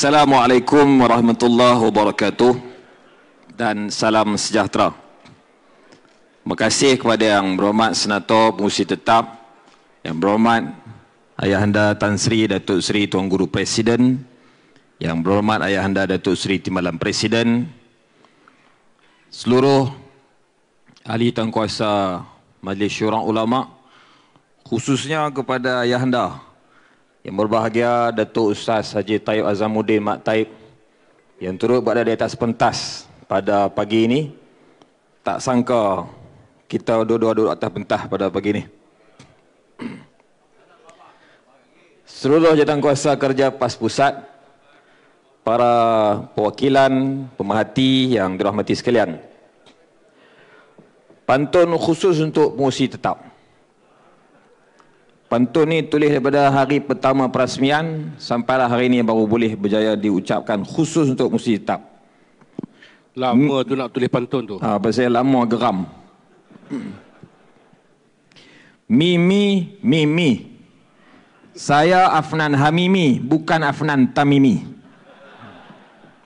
Assalamualaikum warahmatullahi wabarakatuh dan salam sejahtera. Terima kasih kepada yang berhormat Senator Pengurusi Tetap, yang berhormat Ayahanda Tan Sri Datuk Sri Tuan Guru Presiden, yang berhormat Ayahanda Datuk Sri Timbalan Presiden, seluruh ahli tanggungkuasa Majlis Syurah Ulama, khususnya kepada Ayahanda Anda yang berbahagia Datuk Ustaz Haji Taib Azamuddin Mak Taib yang turut berada di atas pentas pada pagi ini. Tak sangka kita dua-dua duduk atas pentas pada pagi ini. Seluruh jadang kuasa kerja PAS Pusat, para perwakilan, pemerhati yang dirahmati sekalian. Pantun khusus untuk musi tetap. Pantun ni tulis daripada hari pertama perasmian sampailah hari ini baru boleh berjaya diucapkan khusus untuk Musi Tap. Lama hmm. tu nak tulis pantun tu. Ah, pasal lama geram. Mimi, Mimi. Saya Afnan Hamimi, bukan Afnan Tamimi.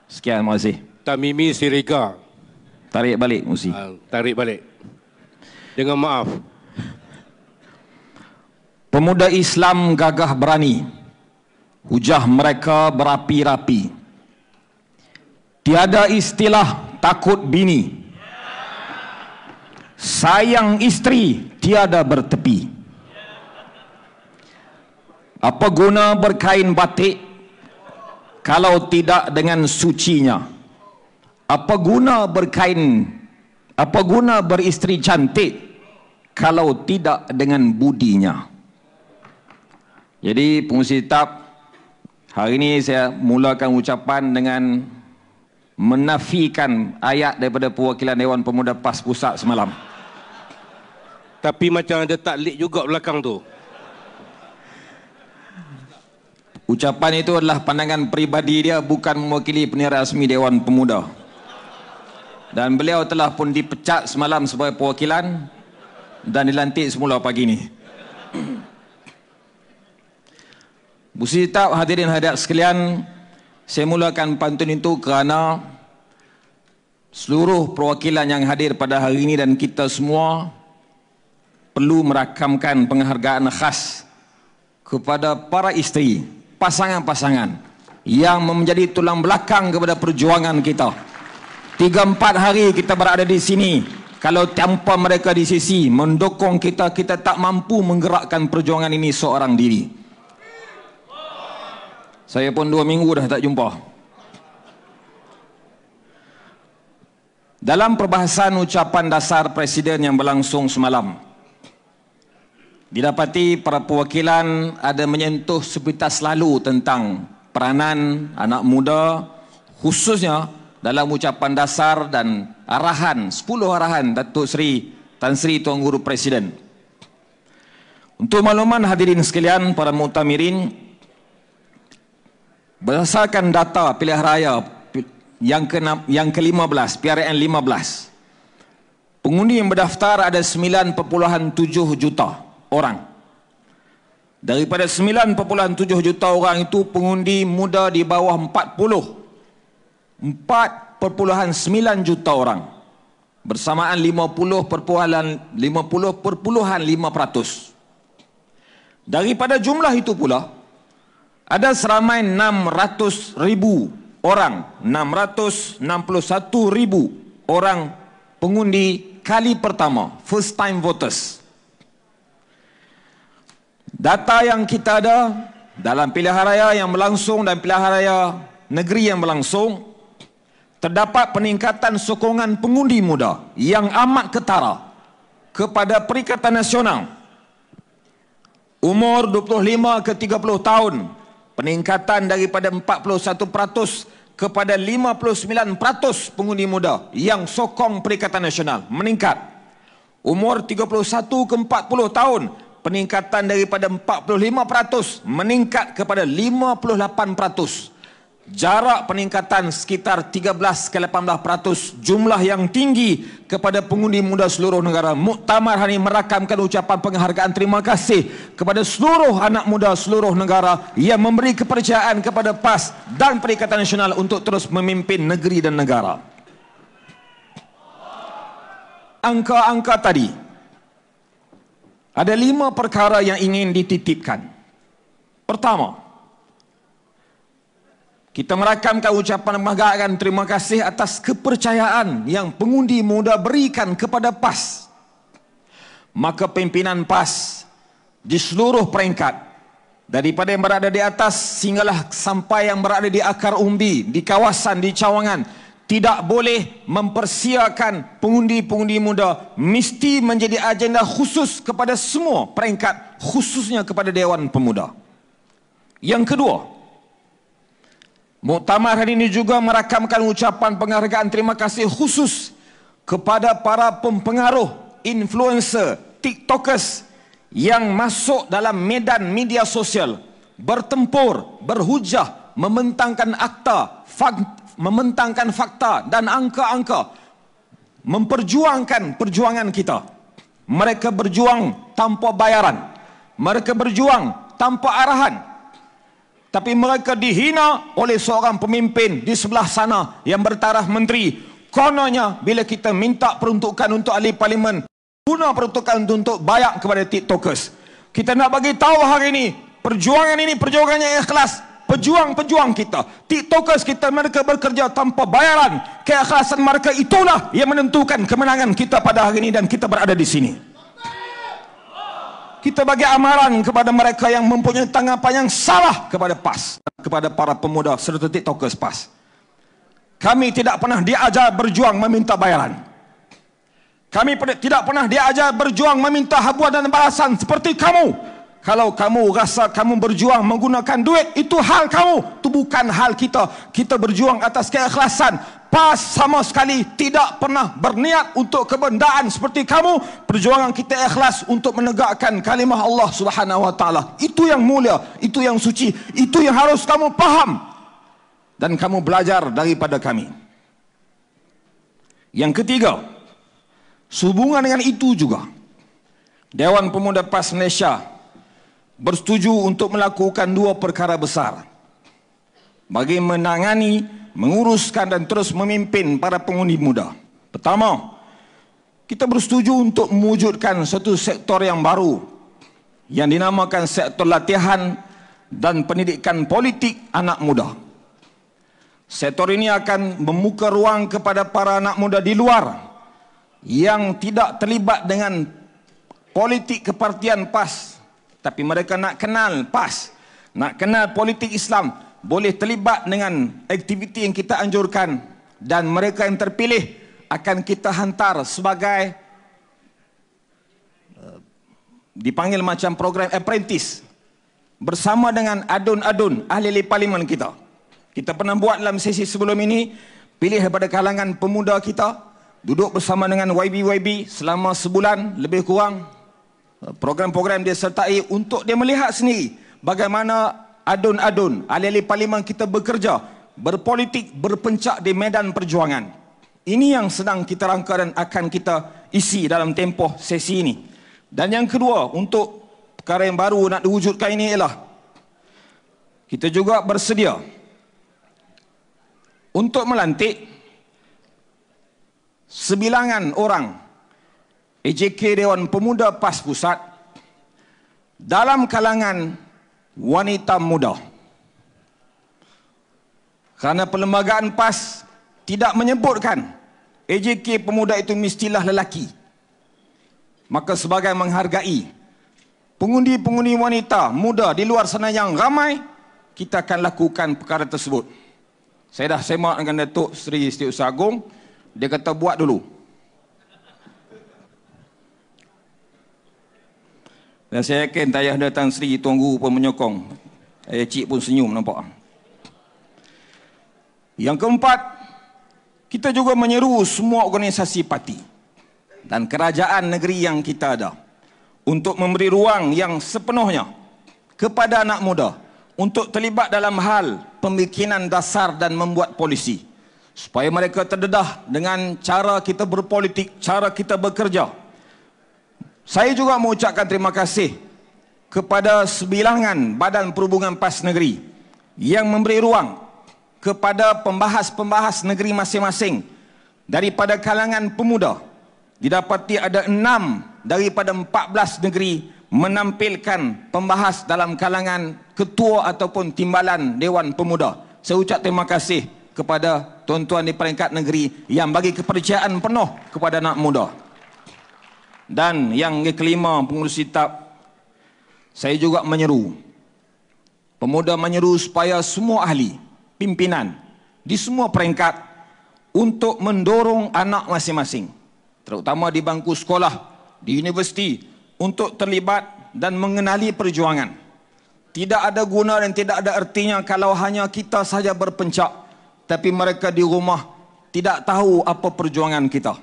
Sekian, terima kasih. Tamimi Sirika. Tarik balik, Musi. Ah, tarik balik. Dengan Maaf. Pemuda Islam gagah berani Hujah mereka berapi-rapi Tiada istilah takut bini Sayang istri tiada bertepi Apa guna berkain batik Kalau tidak dengan sucinya Apa guna berkain Apa guna beristeri cantik Kalau tidak dengan budinya jadi pengurusi tetap hari ini saya mulakan ucapan dengan menafikan ayat daripada perwakilan Dewan Pemuda PAS Pusat semalam. Tapi macam ada taklik juga belakang tu. Ucapan itu adalah pandangan peribadi dia bukan mewakili penerima rasmi Dewan Pemuda. Dan beliau telah pun dipecat semalam sebagai perwakilan dan dilantik semula pagi ini. Busi tetap hadirin hadirat sekalian, saya mulakan pantun itu kerana seluruh perwakilan yang hadir pada hari ini dan kita semua perlu merakamkan penghargaan khas kepada para isteri, pasangan-pasangan yang menjadi tulang belakang kepada perjuangan kita. Tiga empat hari kita berada di sini, kalau tanpa mereka di sisi mendukung kita, kita tak mampu menggerakkan perjuangan ini seorang diri. Saya pun dua minggu dah tak jumpa. Dalam perbahasan ucapan dasar Presiden yang berlangsung semalam, didapati para perwakilan ada menyentuh sebitas selalu tentang peranan anak muda khususnya dalam ucapan dasar dan arahan, 10 arahan Datuk Seri Tan Sri Tuan Guru Presiden. Untuk makluman hadirin sekalian para mutamirin, Berdasarkan data pilihan raya yang ke yang ke-15, PRN 15. Pengundi yang berdaftar ada 9.7 juta orang. Daripada 9.7 juta orang itu pengundi muda di bawah 40. 4.9 juta orang. Bersamaan 50.5%. 50, 50, 50, 50. Daripada jumlah itu pula, ada seramai 600 ribu orang, 661 ribu orang pengundi kali pertama, first time voters. Data yang kita ada dalam pilihan raya yang berlangsung dan pilihan raya negeri yang berlangsung, terdapat peningkatan sokongan pengundi muda yang amat ketara kepada Perikatan Nasional. Umur 25 ke 30 tahun peningkatan daripada 41% kepada 59% pengundi muda yang sokong Perikatan Nasional meningkat umur 31 ke 40 tahun peningkatan daripada 45% meningkat kepada jarak peningkatan sekitar 13 ke 18% jumlah yang tinggi kepada pengundi muda seluruh negara. Muktamar hari merakamkan ucapan penghargaan terima kasih kepada seluruh anak muda seluruh negara yang memberi kepercayaan kepada PAS dan Perikatan Nasional untuk terus memimpin negeri dan negara. Angka-angka tadi ada lima perkara yang ingin dititipkan. Pertama, kita merakamkan ucapan menghargakan terima kasih atas kepercayaan yang pengundi muda berikan kepada PAS. Maka pimpinan PAS di seluruh peringkat daripada yang berada di atas sehinggalah sampai yang berada di akar umbi, di kawasan, di cawangan tidak boleh mempersiakan pengundi-pengundi muda mesti menjadi agenda khusus kepada semua peringkat khususnya kepada Dewan Pemuda. Yang kedua, Muktamar hari ini juga merakamkan ucapan penghargaan terima kasih khusus kepada para pempengaruh, influencer, tiktokers yang masuk dalam medan media sosial bertempur, berhujah, mementangkan akta, fak, mementangkan fakta dan angka-angka memperjuangkan perjuangan kita. Mereka berjuang tanpa bayaran. Mereka berjuang tanpa arahan tapi mereka dihina oleh seorang pemimpin di sebelah sana yang bertaraf menteri kononnya bila kita minta peruntukan untuk ahli parlimen guna peruntukan untuk, untuk bayar kepada tiktokers kita nak bagi tahu hari ini perjuangan ini perjuangan yang ikhlas pejuang-pejuang kita tiktokers kita mereka bekerja tanpa bayaran keikhlasan mereka itulah yang menentukan kemenangan kita pada hari ini dan kita berada di sini kita bagi amaran kepada mereka yang mempunyai tanggapan yang salah kepada PAS kepada para pemuda serta TikTokers PAS. Kami tidak pernah diajar berjuang meminta bayaran. Kami tidak pernah diajar berjuang meminta habuan dan balasan seperti kamu. Kalau kamu rasa kamu berjuang menggunakan duit, itu hal kamu. Itu bukan hal kita. Kita berjuang atas keikhlasan lepas sama sekali tidak pernah berniat untuk kebendaan seperti kamu perjuangan kita ikhlas untuk menegakkan kalimah Allah Subhanahu wa taala itu yang mulia itu yang suci itu yang harus kamu paham dan kamu belajar daripada kami yang ketiga hubungan dengan itu juga Dewan Pemuda PAS Malaysia bersetuju untuk melakukan dua perkara besar bagi menangani, menguruskan dan terus memimpin para pengundi muda. Pertama, kita bersetuju untuk mewujudkan satu sektor yang baru yang dinamakan sektor latihan dan pendidikan politik anak muda. Sektor ini akan membuka ruang kepada para anak muda di luar yang tidak terlibat dengan politik kepartian PAS tapi mereka nak kenal PAS, nak kenal politik Islam, boleh terlibat dengan aktiviti yang kita anjurkan dan mereka yang terpilih akan kita hantar sebagai eh, dipanggil macam program apprentice bersama dengan adun-adun ahli parlimen kita. Kita pernah buat dalam sesi sebelum ini pilih daripada kalangan pemuda kita duduk bersama dengan YB-YB selama sebulan lebih kurang eh, program-program dia sertai untuk dia melihat sendiri bagaimana adun-adun, ahli-ahli parlimen kita bekerja, berpolitik, berpencak di medan perjuangan. Ini yang sedang kita rangka dan akan kita isi dalam tempoh sesi ini. Dan yang kedua, untuk perkara yang baru nak diwujudkan ini ialah kita juga bersedia untuk melantik sebilangan orang AJK Dewan Pemuda PAS Pusat dalam kalangan wanita muda. Kerana perlembagaan PAS tidak menyebutkan AJK pemuda itu mestilah lelaki. Maka sebagai menghargai pengundi-pengundi wanita muda di luar sana yang ramai, kita akan lakukan perkara tersebut. Saya dah semak dengan Datuk Seri Setiausaha Agong, dia kata buat dulu. Dan saya yakin Tayah Datang Sri Tuan Guru pun menyokong. Ayah eh, Cik pun senyum nampak. Yang keempat, kita juga menyeru semua organisasi parti dan kerajaan negeri yang kita ada untuk memberi ruang yang sepenuhnya kepada anak muda untuk terlibat dalam hal pemikiran dasar dan membuat polisi supaya mereka terdedah dengan cara kita berpolitik, cara kita bekerja saya juga mengucapkan terima kasih kepada sebilangan Badan Perhubungan PAS Negeri yang memberi ruang kepada pembahas-pembahas negeri masing-masing daripada kalangan pemuda. Didapati ada enam daripada empat belas negeri menampilkan pembahas dalam kalangan ketua ataupun timbalan Dewan Pemuda. Saya ucap terima kasih kepada tuan-tuan di peringkat negeri yang bagi kepercayaan penuh kepada anak muda. Dan yang kelima pengurus sitap saya juga menyeru pemuda menyeru supaya semua ahli pimpinan di semua peringkat untuk mendorong anak masing-masing terutama di bangku sekolah di universiti untuk terlibat dan mengenali perjuangan tidak ada guna dan tidak ada ertinya kalau hanya kita saja berpencak tapi mereka di rumah tidak tahu apa perjuangan kita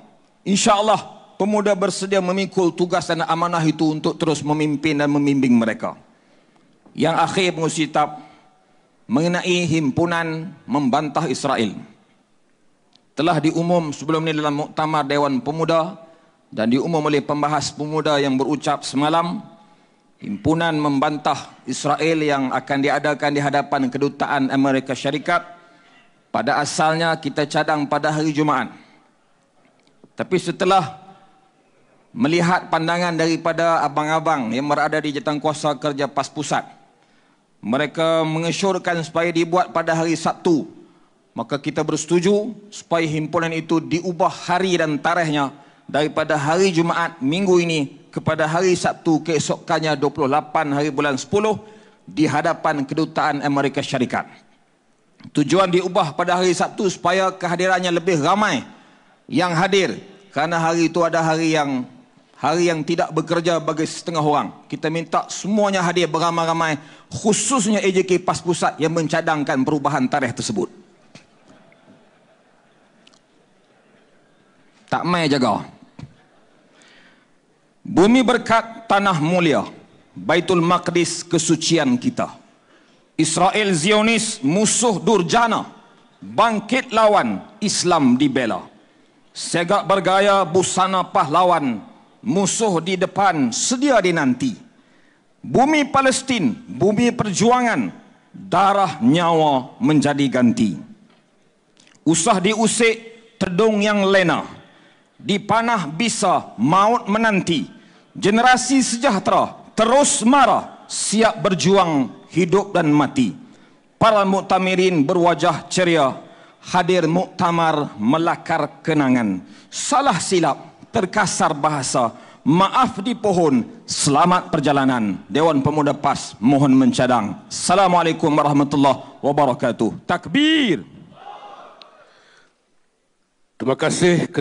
insyaallah pemuda bersedia memikul tugas dan amanah itu untuk terus memimpin dan membimbing mereka. Yang akhir pengusir mengenai himpunan membantah Israel. Telah diumum sebelum ini dalam Muktamar Dewan Pemuda dan diumum oleh pembahas pemuda yang berucap semalam himpunan membantah Israel yang akan diadakan di hadapan kedutaan Amerika Syarikat pada asalnya kita cadang pada hari Jumaat. Tapi setelah melihat pandangan daripada abang-abang yang berada di kuasa kerja PAS Pusat. Mereka mengesyorkan supaya dibuat pada hari Sabtu. Maka kita bersetuju supaya himpunan itu diubah hari dan tarikhnya daripada hari Jumaat minggu ini kepada hari Sabtu keesokannya 28 hari bulan 10 di hadapan kedutaan Amerika Syarikat. Tujuan diubah pada hari Sabtu supaya kehadirannya lebih ramai yang hadir kerana hari itu ada hari yang Hari yang tidak bekerja bagi setengah orang. Kita minta semuanya hadir beramai-ramai. Khususnya AJK PAS Pusat yang mencadangkan perubahan tarikh tersebut. Tak main jaga. Bumi berkat tanah mulia. Baitul Maqdis kesucian kita. Israel Zionis musuh durjana. Bangkit lawan Islam dibela. Segak bergaya busana pahlawan. Bangkit musuh di depan sedia di nanti. bumi Palestin bumi perjuangan darah nyawa menjadi ganti usah diusik tedung yang lena panah bisa maut menanti generasi sejahtera terus marah siap berjuang hidup dan mati para muktamirin berwajah ceria hadir muktamar melakar kenangan salah silap terkasar bahasa maaf di pohon selamat perjalanan Dewan Pemuda PAS mohon mencadang Assalamualaikum Warahmatullahi Wabarakatuh Takbir Terima kasih